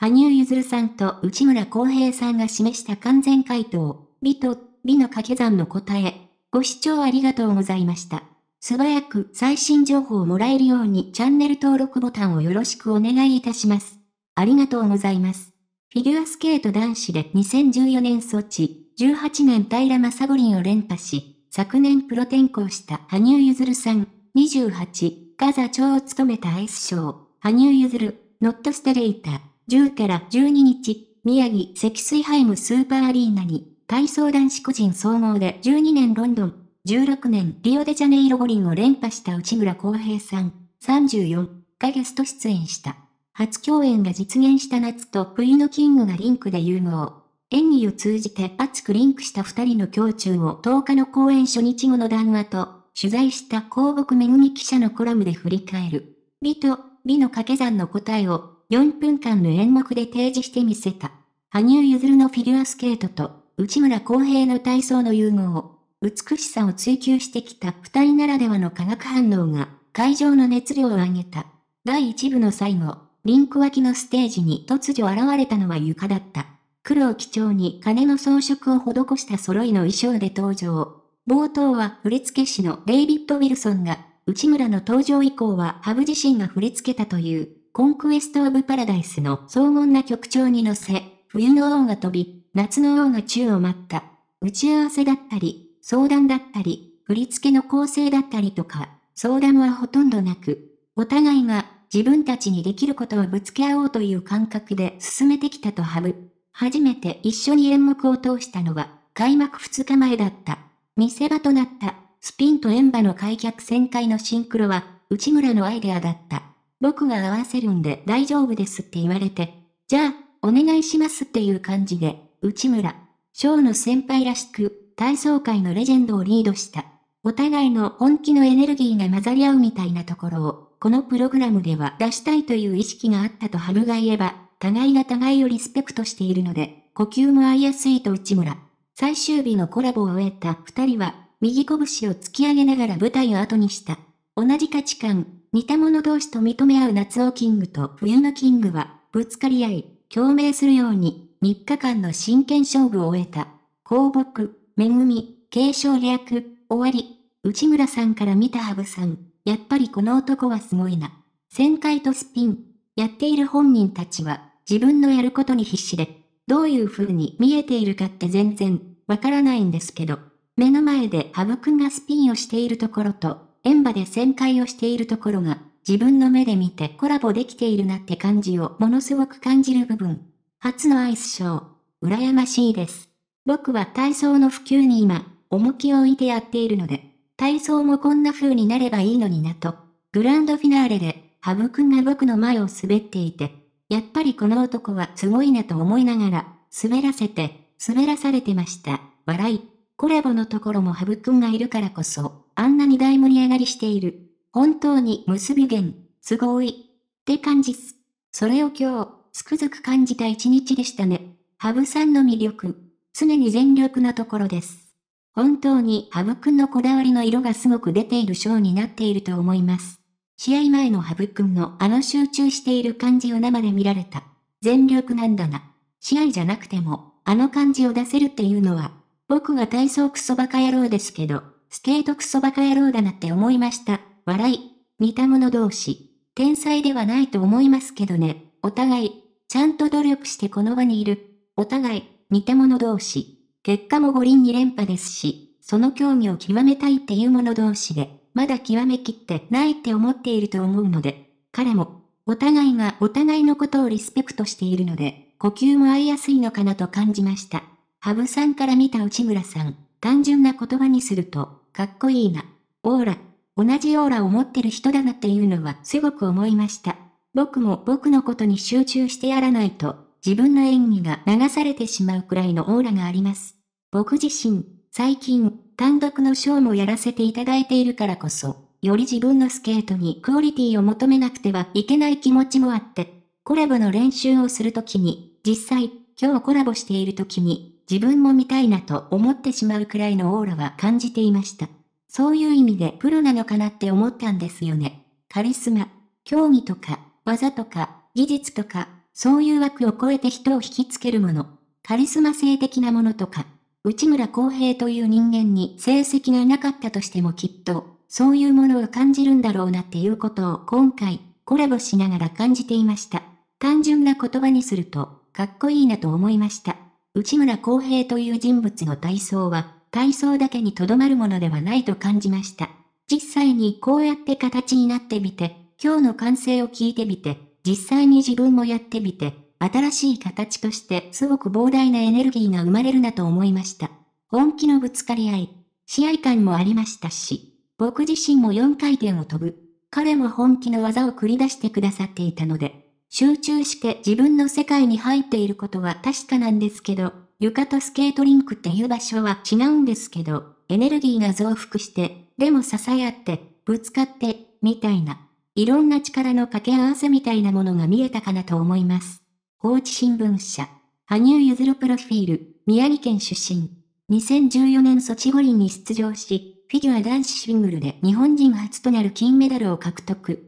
羽生結弦さんと内村航平さんが示した完全回答、美と美の掛け算の答え。ご視聴ありがとうございました。素早く最新情報をもらえるようにチャンネル登録ボタンをよろしくお願いいたします。ありがとうございます。フィギュアスケート男子で2014年ソチ、18年平正五輪を連覇し、昨年プロ転向した羽生結弦さん、28、ガザ長を務めたアイスショー、羽生結弦、ノットステレイター。10から12日、宮城積水ハイムスーパーアリーナに、体操男子個人総合で12年ロンドン、16年リオデジャネイロ五輪を連覇した内村航平さん、34がゲスト出演した。初共演が実現した夏と冬のキングがリンクで融合。演技を通じて熱くリンクした二人の胸中を10日の公演初日後の談話と、取材した広告めぐみ記者のコラムで振り返る。美と美の掛け算の答えを4分間の演目で提示してみせた。羽生結弦のフィギュアスケートと、内村航平の体操の融合。美しさを追求してきた二人ならではの化学反応が、会場の熱量を上げた。第1部の最後、リンク脇のステージに突如現れたのは床だった。黒を基調に金の装飾を施した揃いの衣装で登場。冒頭は振付師のデイビッド・ウィルソンが、内村の登場以降はハブ自身が振り付けたというコンクエスト・オブ・パラダイスの荘厳な曲調に乗せ、冬の王が飛び、夏の王が宙を舞った。打ち合わせだったり、相談だったり、振り付けの構成だったりとか、相談はほとんどなく、お互いが自分たちにできることをぶつけ合おうという感覚で進めてきたとハブ。初めて一緒に演目を通したのは、開幕2日前だった。見せ場となった、スピンと演馬の開脚旋回のシンクロは、内村のアイデアだった。僕が合わせるんで大丈夫ですって言われて、じゃあ、お願いしますっていう感じで、内村、ーの先輩らしく、体操界のレジェンドをリードした。お互いの本気のエネルギーが混ざり合うみたいなところを、このプログラムでは出したいという意識があったとハムが言えば、互いが互いをリスペクトしているので、呼吸も合いやすいと内村。最終日のコラボを終えた二人は、右拳を突き上げながら舞台を後にした。同じ価値観、似た者同士と認め合う夏をキングと冬のキングは、ぶつかり合い、共鳴するように、3日間の真剣勝負を終えた。公木、恵み、継承略、終わり。内村さんから見た羽生さん。やっぱりこの男はすごいな。旋回とスピン。やっている本人たちは、自分のやることに必死で、どういう風に見えているかって全然、わからないんですけど、目の前で羽生くんがスピンをしているところと、現場で旋回をしているところが、自分の目で見てコラボできているなって感じをものすごく感じる部分。初のアイスショー。羨ましいです。僕は体操の普及に今、重きを置いてやっているので、体操もこんな風になればいいのになと。グランドフィナーレで、ハブくんが僕の前を滑っていて、やっぱりこの男はすごいなと思いながら、滑らせて、滑らされてました。笑い。コラボのところもハブくんがいるからこそ、あんなに大盛り上がりしている。本当に結び弦、すごい。って感じっす。それを今日、つくづく感じた一日でしたね。ハブさんの魅力、常に全力なところです。本当にハブくんのこだわりの色がすごく出ているショーになっていると思います。試合前のハブくんのあの集中している感じを生で見られた。全力なんだな。試合じゃなくても、あの感じを出せるっていうのは、僕が体操クソバカ野郎ですけど、スケートクソバカ野郎だなって思いました。笑い。似た者同士。天才ではないと思いますけどね。お互い。ちゃんと努力してこの場にいる。お互い。似た者同士。結果も五輪2連覇ですし、その競技を極めたいっていう者同士で、まだ極めきってないって思っていると思うので、彼も、お互いがお互いのことをリスペクトしているので、呼吸も合いやすいのかなと感じました。羽生さんから見た内村さん、単純な言葉にすると、かっこいいな。オーラ。同じオーラを持ってる人だなっていうのはすごく思いました。僕も僕のことに集中してやらないと、自分の演技が流されてしまうくらいのオーラがあります。僕自身、最近、単独のショーもやらせていただいているからこそ、より自分のスケートにクオリティを求めなくてはいけない気持ちもあって、コラボの練習をするときに、実際、今日コラボしているときに、自分も見たいなと思ってしまうくらいのオーラは感じていました。そういう意味でプロなのかなって思ったんですよね。カリスマ、競技とか、技とか、技術とか、そういう枠を超えて人を引きつけるもの。カリスマ性的なものとか、内村航平という人間に成績がなかったとしてもきっと、そういうものを感じるんだろうなっていうことを今回、コラボしながら感じていました。単純な言葉にすると、かっこいいなと思いました。内村航平という人物の体操は、体操だけにとどまるものではないと感じました。実際にこうやって形になってみて、今日の完成を聞いてみて、実際に自分もやってみて、新しい形としてすごく膨大なエネルギーが生まれるなと思いました。本気のぶつかり合い、試合感もありましたし、僕自身も4回転を飛ぶ。彼も本気の技を繰り出してくださっていたので、集中して自分の世界に入っていることは確かなんですけど、床とスケートリンクっていう場所は違うんですけど、エネルギーが増幅して、でも支え合って、ぶつかって、みたいな。いろんな力の掛け合わせみたいなものが見えたかなと思います。放置新聞社。羽生結弦プロフィール、宮城県出身。2014年ソチ五輪に出場し、フィギュア男子シングルで日本人初となる金メダルを獲得。